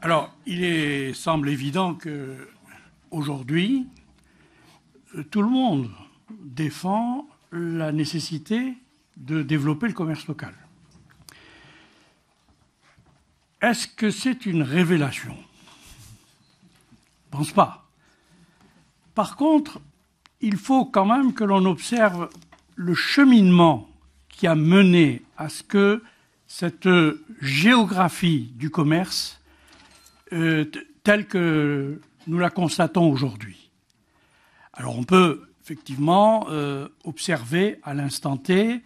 Alors, il semble évident que aujourd'hui, euh, tout le monde défend la nécessité de développer le commerce local. Est-ce que c'est une révélation Je pense pas. Par contre, il faut quand même que l'on observe le cheminement qui a mené à ce que cette géographie du commerce euh, telle que nous la constatons aujourd'hui. Alors on peut effectivement euh, observer à l'instant T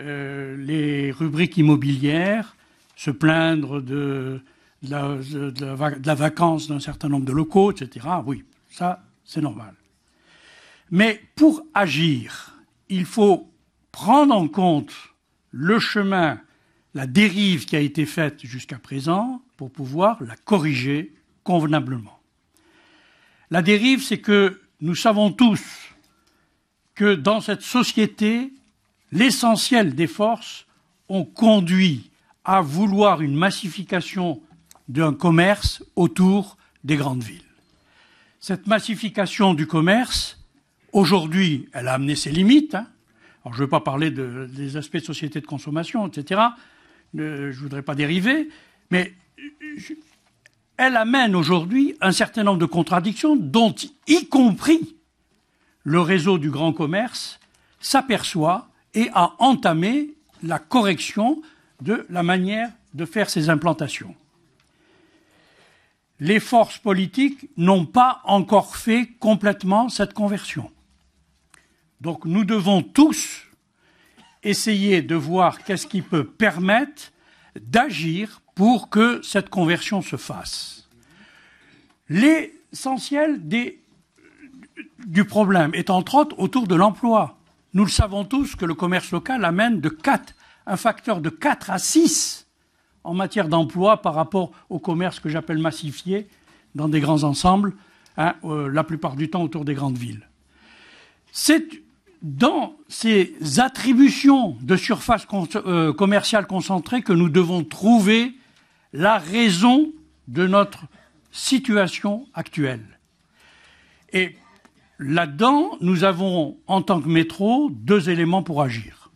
euh, les rubriques immobilières, se plaindre de, la, de la, vacance d'un certain nombre de locaux, etc. Oui, ça c'est normal. Mais pour agir, il faut prendre en compte le chemin, la dérive qui a été faite jusqu'à présent, pour pouvoir la corriger convenablement. La dérive, c'est que nous savons tous que dans cette société, l'essentiel des forces ont conduit à vouloir une massification d'un commerce autour des grandes villes. Cette massification du commerce, aujourd'hui, elle a amené ses limites. Hein. je ne veux pas parler des aspects de société de consommation, etc. Euh, je ne voudrais pas dériver, mais elle amène aujourd'hui un certain nombre de contradictions dont, y compris le réseau du grand commerce, s'aperçoit et a entamé la correction de la manière de faire ses implantations. Les forces politiques n'ont pas encore fait complètement cette conversion. Donc nous devons tous essayer de voir qu'est-ce qui peut permettre d'agir pour que cette conversion se fasse. L'essentiel du problème est entre autres autour de l'emploi. Nous le savons tous que le commerce local amène de 4, un facteur de 4 à 6 en matière d'emploi par rapport au commerce que j'appelle massifié dans des grands ensembles, hein, euh, la plupart du temps autour des grandes villes. C'est dans ces attributions de surface euh, commerciale concentrée que nous devons trouver la raison de notre situation actuelle. Et là-dedans, nous avons, en tant que métro, deux éléments pour agir.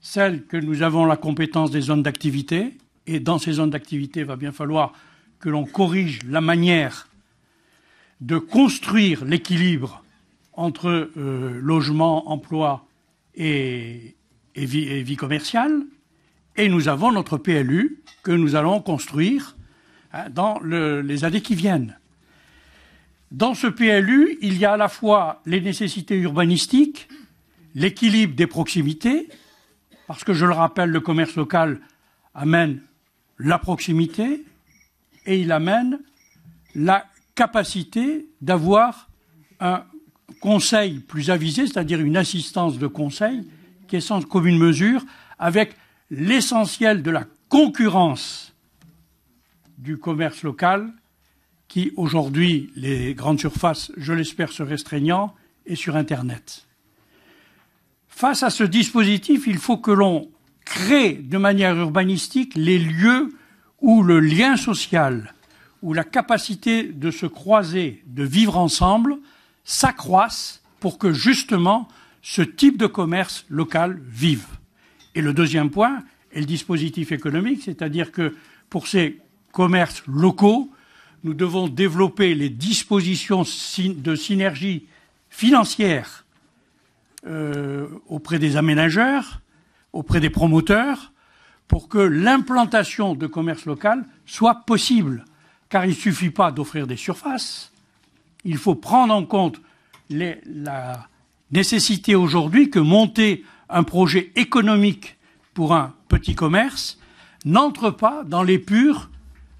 Celle que nous avons la compétence des zones d'activité, et dans ces zones d'activité, il va bien falloir que l'on corrige la manière de construire l'équilibre entre euh, logement, emploi et vie commerciale. Et nous avons notre PLU que nous allons construire hein, dans les années qui viennent. Dans ce PLU, il y a à la fois les nécessités urbanistiques, l'équilibre des proximités, parce que je le rappelle, le commerce local amène la proximité et il amène la capacité d'avoir un conseil plus avisé, c'est-à-dire une assistance de conseil qui est sans commune mesure avec l'essentiel de la concurrence du commerce local, qui aujourd'hui, les grandes surfaces, je l'espère, se restreignant, est sur Internet. Face à ce dispositif, il faut que l'on crée de manière urbanistique les lieux où le lien social, où la capacité de se croiser, de vivre ensemble, s'accroissent pour que justement ce type de commerce local vive. Et le deuxième point est le dispositif économique, c'est-à-dire que pour ces commerces locaux, nous devons développer les dispositions de synergie financière euh, auprès des aménageurs, auprès des promoteurs, pour que l'implantation de commerces locaux soit possible. Car il ne suffit pas d'offrir des surfaces, il faut prendre en compte la nécessité aujourd'hui que monter un projet économique pour un petit commerce n'entre pas dans les purs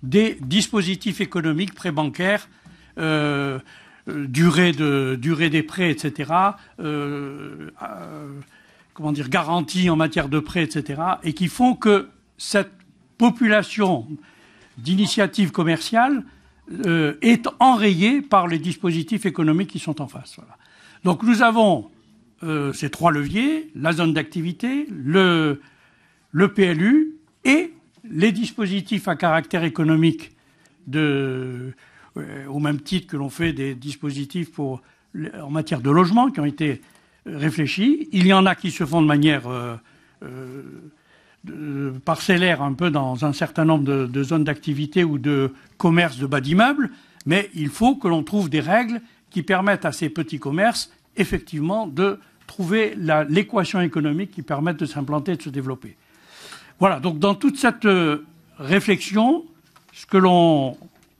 des dispositifs économiques prébancaires, bancaires euh, euh, durée, des prêts, etc., euh, comment dire, garantie en matière de prêts, etc., et qui font que cette population d'initiatives commerciales est enrayée par les dispositifs économiques qui sont en face. Donc nous avons euh, ces trois leviers, la zone d'activité, le, PLU et les dispositifs à caractère économique euh, au même titre que l'on fait des dispositifs en matière de logement qui ont été réfléchis. Il y en a qui se font de manière euh, parcellaire un peu dans un certain nombre de, de zones d'activité ou de commerces de bas d'immeubles, mais il faut que l'on trouve des règles qui permettent à ces petits commerces effectivement de trouver l'équation économique qui permette de s'implanter et de se développer. Voilà, donc dans toute cette euh, réflexion, ce que l'on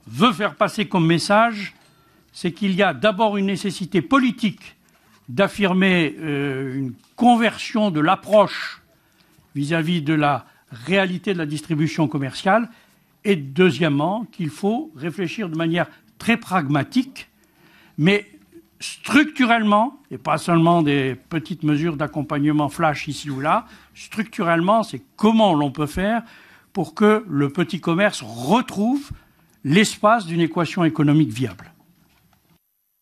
veut faire passer comme message, c'est qu'il y a d'abord une nécessité politique d'affirmer euh, une conversion de l'approche vis-à-vis de la réalité de la distribution commerciale, et deuxièmement, qu'il faut réfléchir de manière très pragmatique, mais structurellement, et pas seulement des petites mesures d'accompagnement flash ici ou là, structurellement, c'est comment l'on peut faire pour que le petit commerce retrouve l'espace d'une équation économique viable.